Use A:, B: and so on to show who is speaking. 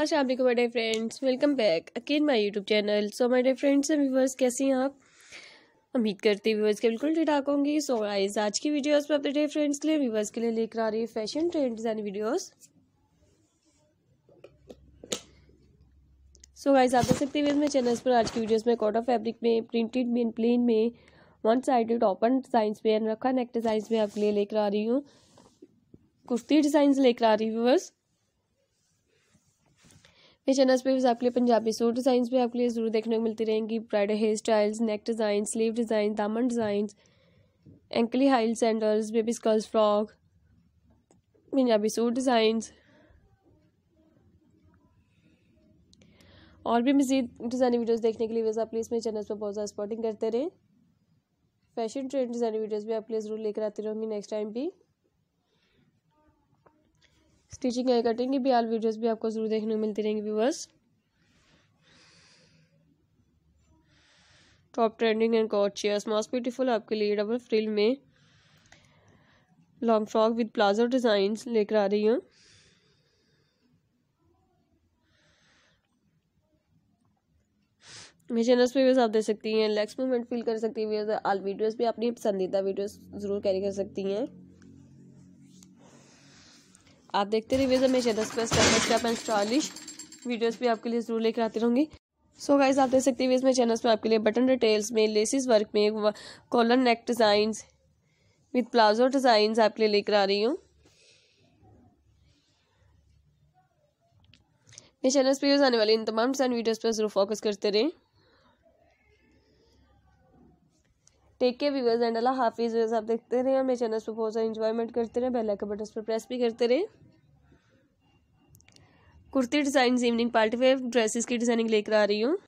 A: अच्छा आपको my my friends welcome back again my YouTube channel so my dear friends and viewers कैसे हैं आप उम्मीद करते व्यूवर्स के बिल्कुल ठीक ठाक होंगे सो आइज आज की वीडियोस पर अपने डे फ्रेंड्स के लिए व्यूवर्स के लिए लेकर आ रही है fashion trend design videos so guys आप देख सकते हैं मेरे चैनल्स पर आज की वीडियोज़ में कॉटन फैब्रिक में प्रिंटेड में प्लेन में वन साइडेड ओपन डिजाइन में एंड रखा नेक डिजाइन में आपके लिए लेकर आ रही हूँ कुर्ती डिजाइन लेकर आ रही व्यूवर्स ये चना पे आपके लिए पंजाबी सूट डिज़ाइन भी आपके लिए ज़रूर देखने को मिलती रहेंगी bridal hair styles neck design sleeve design दामन design ankle heel sandals baby girls frock Punjabi suit designs और भी मज़ीद डिज़ाइन वीडियोज़ देखने के लिए वैसे आप प्लीज़ मेरे चैनल पर बहुत ज़्यादा सपोर्टिंग करते रहें फैशन ट्रेंड डिज़ाइन वीडियोज भी आपके लिए ज़रूर लेकर आती रहूँगी नेक्स्ट टाइम भी स्टिचिंग या कटिंग की भी आल वीडियोस भी आपको ज़रूर देखने को मिलती रहेंगी व्यूवर्स टॉप ट्रेंडिंग एंड कॉट चेयर्स मोस्ट ब्यूटीफुल आपके लिए डबल फ्रिल में long frock with palazzo design लेकर आ रही हूँ मेरे चैनल्स पे भी आप दे सकती हैं लेग्स मूवमेंट फील कर सकती हैं आल वीडियोस भी अपनी पसंदीदा वीडियोस ज़रूर कैरी कर सकती हैं आप देखते रहिए विजन मेरे चैनल पर step by step and stylish videos भी आपके लिए जरूर लेकर आती रहूँगी सो गाइज आप देख सकते हैं इसमें चैनल्स में आपके लिए बटन डिटेल्स में लेसिस वर्क में collar neck design with palazzo design आपके लिए लेकर आ रही हूँ मेरे चैनल्स पे यूज़ आने वाले इन तमाम डिज़ाइन वीडियोस पर ज़रूर फोकस करते रहें टेक के व्यूवर्स एंड अल्लाह हाफिज़ व्यूवर्स आप देखते रहे हमारे चैनल पर बहुत ज्यादा इन्जॉयमेंट करते रहे बेल के बटन पर प्रेस भी करते रहे kurti design evening party wear dresses की डिज़ाइनिंग लेकर आ रही हूँ